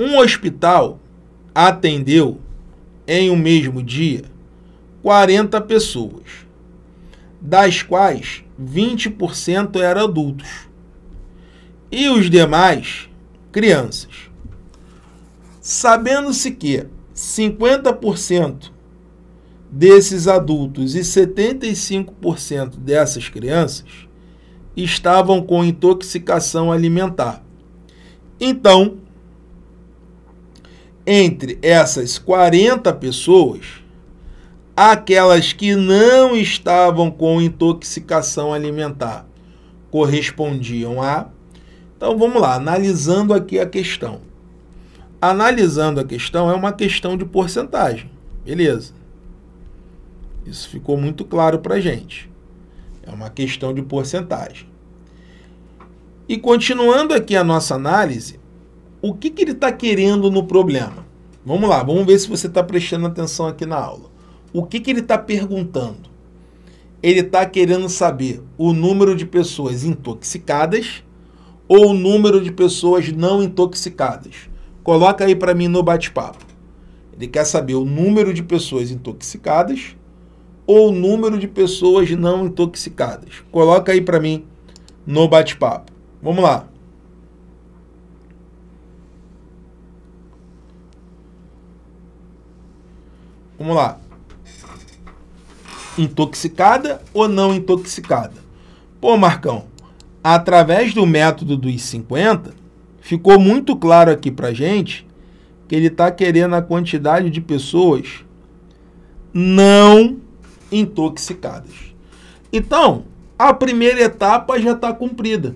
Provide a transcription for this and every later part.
Um hospital atendeu em um mesmo dia 40 pessoas, das quais 20% eram adultos e os demais crianças. Sabendo-se que 50% desses adultos e 75% dessas crianças estavam com intoxicação alimentar. Então, entre essas 40 pessoas, aquelas que não estavam com intoxicação alimentar correspondiam a. Então vamos lá, analisando aqui a questão. Analisando a questão é uma questão de porcentagem, beleza? Isso ficou muito claro para gente. É uma questão de porcentagem. E continuando aqui a nossa análise, o que, que ele está querendo no problema? Vamos lá, vamos ver se você está prestando atenção aqui na aula. O que, que ele está perguntando? Ele está querendo saber o número de pessoas intoxicadas ou o número de pessoas não intoxicadas. Coloca aí para mim no bate-papo. Ele quer saber o número de pessoas intoxicadas ou o número de pessoas não intoxicadas. Coloca aí para mim no bate-papo. Vamos lá. Vamos lá. Intoxicada ou não intoxicada? Pô, Marcão, através do método dos 50, ficou muito claro aqui pra gente que ele tá querendo a quantidade de pessoas não intoxicadas. Então, a primeira etapa já está cumprida.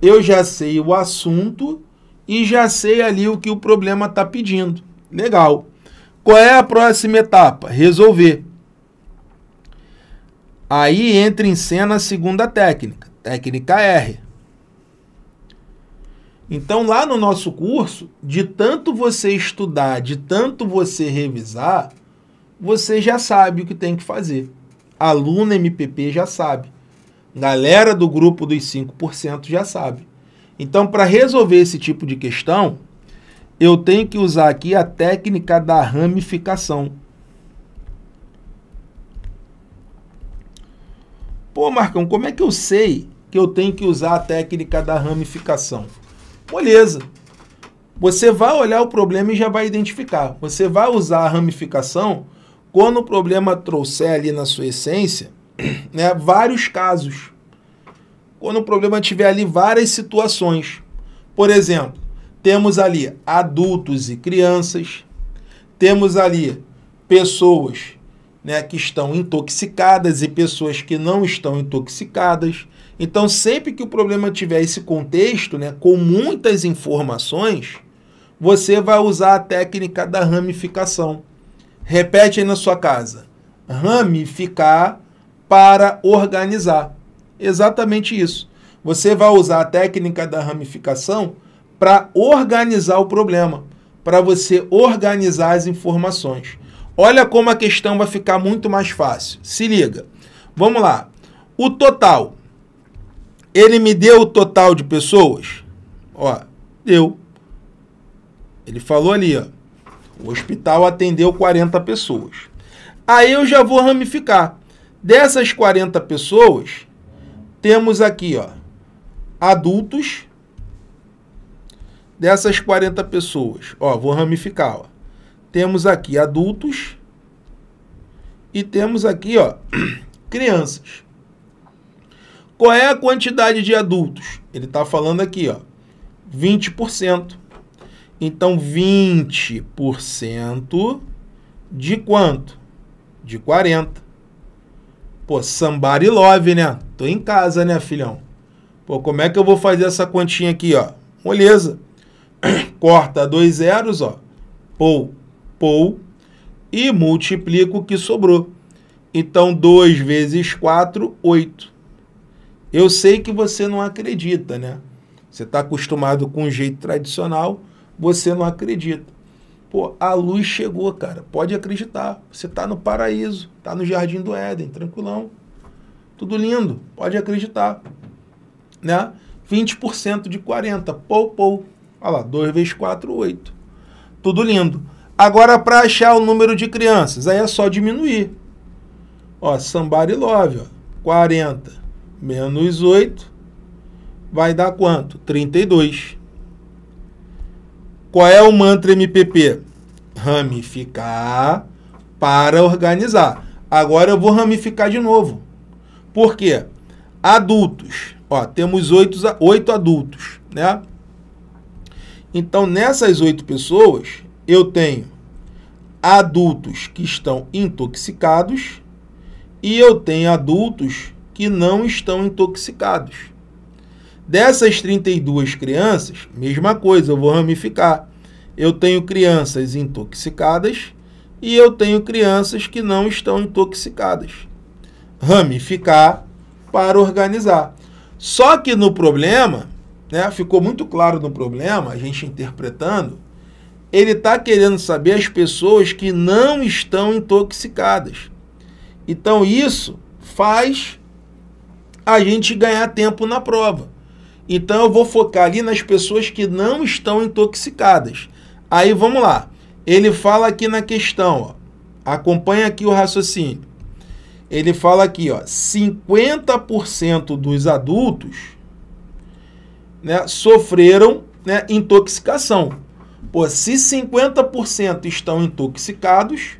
Eu já sei o assunto e já sei ali o que o problema está pedindo. Legal. Qual é a próxima etapa? Resolver. Aí entra em cena a segunda técnica, técnica R. Então, lá no nosso curso, de tanto você estudar, de tanto você revisar, você já sabe o que tem que fazer. Aluno MPP já sabe. Galera do grupo dos 5% já sabe. Então, para resolver esse tipo de questão, eu tenho que usar aqui a técnica da ramificação. Pô, Marcão, como é que eu sei que eu tenho que usar a técnica da ramificação? Moleza. Você vai olhar o problema e já vai identificar. Você vai usar a ramificação quando o problema trouxer ali na sua essência né, vários casos. Quando o problema tiver ali várias situações. Por exemplo, temos ali adultos e crianças, temos ali pessoas né, que estão intoxicadas e pessoas que não estão intoxicadas. Então, sempre que o problema tiver esse contexto, né, com muitas informações, você vai usar a técnica da ramificação. Repete aí na sua casa: ramificar para organizar. Exatamente isso. Você vai usar a técnica da ramificação para organizar o problema, para você organizar as informações. Olha como a questão vai ficar muito mais fácil. Se liga. Vamos lá. O total. Ele me deu o total de pessoas? Ó, deu. Ele falou ali, ó. O hospital atendeu 40 pessoas. Aí eu já vou ramificar. Dessas 40 pessoas, temos aqui, ó, adultos dessas 40 pessoas, ó, vou ramificar, ó. Temos aqui adultos e temos aqui, ó, crianças. Qual é a quantidade de adultos? Ele está falando aqui, ó, 20%. Então, 20% de quanto? De 40. Pô, somebody love, né? Tô em casa, né, filhão? Pô, como é que eu vou fazer essa continha aqui, ó? Moleza. corta dois zeros, ó, pou, pou, e multiplica o que sobrou. Então, 2 vezes 4, 8. Eu sei que você não acredita, né? Você está acostumado com o jeito tradicional, você não acredita. Pô, a luz chegou, cara. Pode acreditar. Você está no paraíso, está no jardim do Éden, tranquilão. Tudo lindo, pode acreditar. Né? 20% de 40, pou, pou. Olha lá, 2 vezes 4, 8. Tudo lindo. Agora, para achar o número de crianças, aí é só diminuir. Ó, somebody love, ó, 40 menos 8 vai dar quanto? 32. Qual é o mantra MPP? Ramificar para organizar. Agora eu vou ramificar de novo. Por quê? Adultos. Ó, temos 8 oito adultos, né? Então, nessas oito pessoas, eu tenho adultos que estão intoxicados e eu tenho adultos que não estão intoxicados. Dessas 32 crianças, mesma coisa, eu vou ramificar. Eu tenho crianças intoxicadas e eu tenho crianças que não estão intoxicadas. Ramificar para organizar. Só que no problema, né, ficou muito claro no problema, a gente interpretando, ele está querendo saber as pessoas que não estão intoxicadas. Então isso faz a gente ganhar tempo na prova. Então eu vou focar ali nas pessoas que não estão intoxicadas. Aí vamos lá. Ele fala aqui na questão, ó. acompanha aqui o raciocínio. Ele fala aqui, ó, 50% dos adultos né, sofreram né, intoxicação. Pô, se 50% estão intoxicados,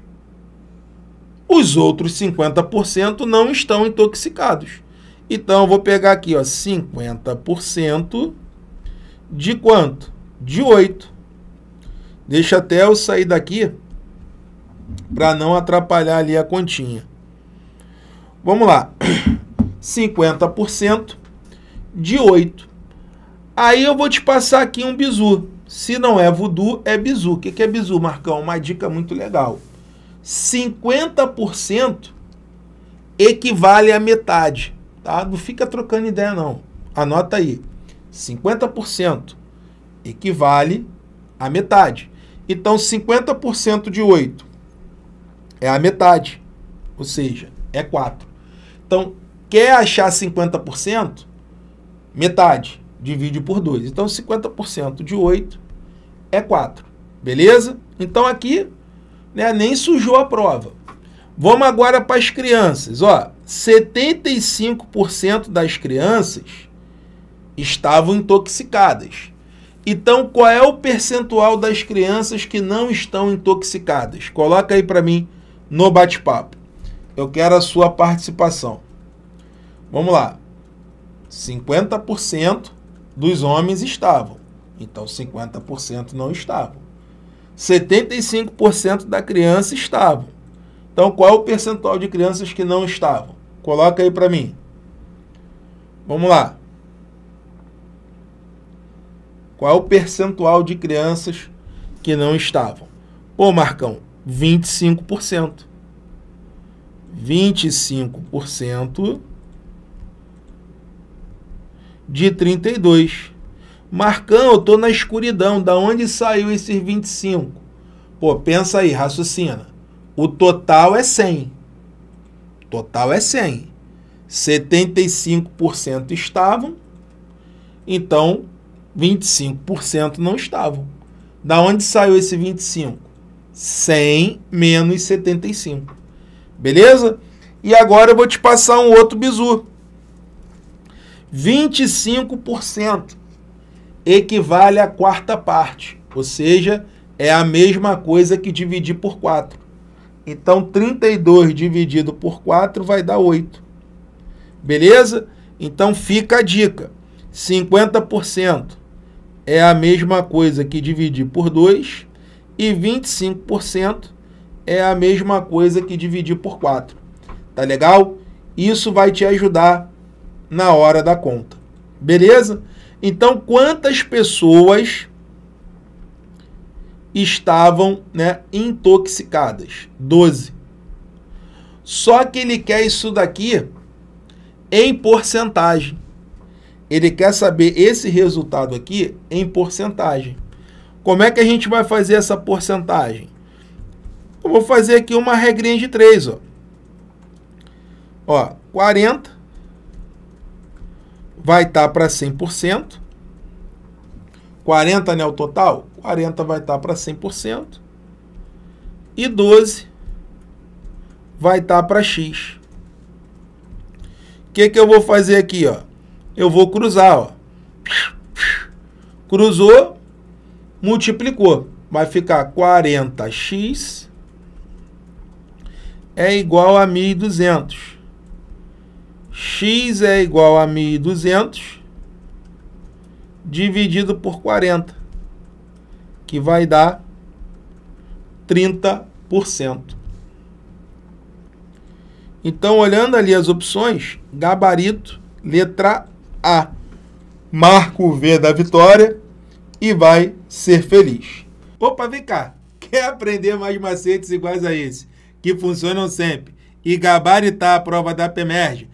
os outros 50% não estão intoxicados. Então, eu vou pegar aqui, ó, 50% de quanto? De 8. Deixa até eu sair daqui para não atrapalhar ali a continha. Vamos lá. 50% de 8. Aí eu vou te passar aqui um bizu. Se não é voodoo, é bizu. O que, é bizu, Marcão? Uma dica muito legal. 50% equivale a metade. Tá? Não fica trocando ideia, não. Anota aí. 50% equivale a metade. Então, 50% de 8 é a metade, ou seja, é 4. Então, quer achar 50%? Metade divide por 2. Então, 50% de 8 é 4. Beleza? Então, aqui né, nem sujou a prova. Vamos agora para as crianças. Ó, 75% das crianças estavam intoxicadas. Então, qual é o percentual das crianças que não estão intoxicadas? Coloca aí para mim no bate-papo. Eu quero a sua participação. Vamos lá dos homens estavam. Então 50% não estavam. 75% da criança estavam. Então qual é o percentual de crianças que não estavam? Coloca aí para mim. Vamos lá. Qual é o percentual de crianças que não estavam? Pô, Marcão, 25%. 25% de 32. Marcão, eu tô na escuridão. Da onde saiu esses 25? Pô, pensa aí, raciocina. O total é 100. Total é 100. 75% estavam. Então, 25% não estavam. Da onde saiu esse 25? 100 menos 75. Beleza? E agora eu vou te passar um outro bizu. 25% equivale à quarta parte, ou seja, é a mesma coisa que dividir por 4. Então, 32 dividido por 4 vai dar 8. Beleza? Então, fica a dica. 50% é a mesma coisa que dividir por 2 e 25% é a mesma coisa que dividir por 4. Tá legal? Isso vai te ajudar na hora da conta. Beleza? Então, quantas pessoas estavam né, intoxicadas? 12. Só que ele quer isso daqui em porcentagem. Ele quer saber esse resultado aqui em porcentagem. Como é que a gente vai fazer essa porcentagem? Eu vou fazer aqui uma regrinha de 3, ó. Ó, 40 vai estar tá para 100%. 40 anel total? 40 vai estar tá para 100%. E 12 vai estar tá para X. O que, que eu vou fazer aqui? Ó? Eu vou cruzar. Ó. Cruzou, multiplicou. Vai ficar 40x é igual a 1.200 x é igual a 1.200 dividido por 40, que vai dar 30%. Então, olhando ali as opções, gabarito, letra A. Marca o V da vitória e vai ser feliz. Opa, vem cá. Quer aprender mais macetes iguais a esse, que funcionam sempre, e gabaritar a prova da PEMERGE?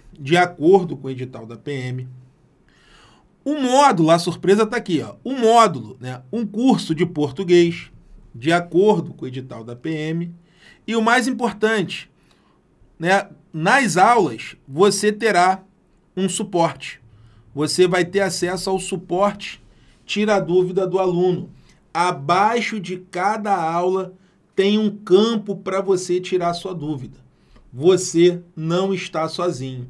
de acordo com o edital da PM. O módulo, a surpresa está aqui, ó. O módulo, né? Um curso de português, de acordo com o edital da PM. E o mais importante, né? Nas aulas você terá um suporte. Você vai ter acesso ao suporte tira a dúvida do aluno. Abaixo de cada aula tem um campo para você tirar sua dúvida. Você não está sozinho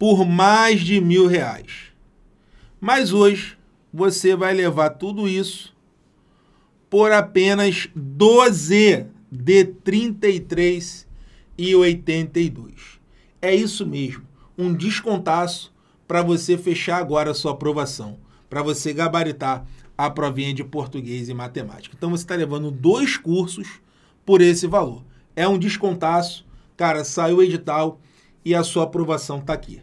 por mais de mil reais. Mas hoje você vai levar tudo isso por apenas 12 de 33 e 82. É isso mesmo, um descontaço para você fechar agora a sua aprovação, para você gabaritar a provinha de português e matemática. Então você está levando dois cursos por esse valor. É um descontaço, cara, saiu o edital e a sua aprovação está aqui.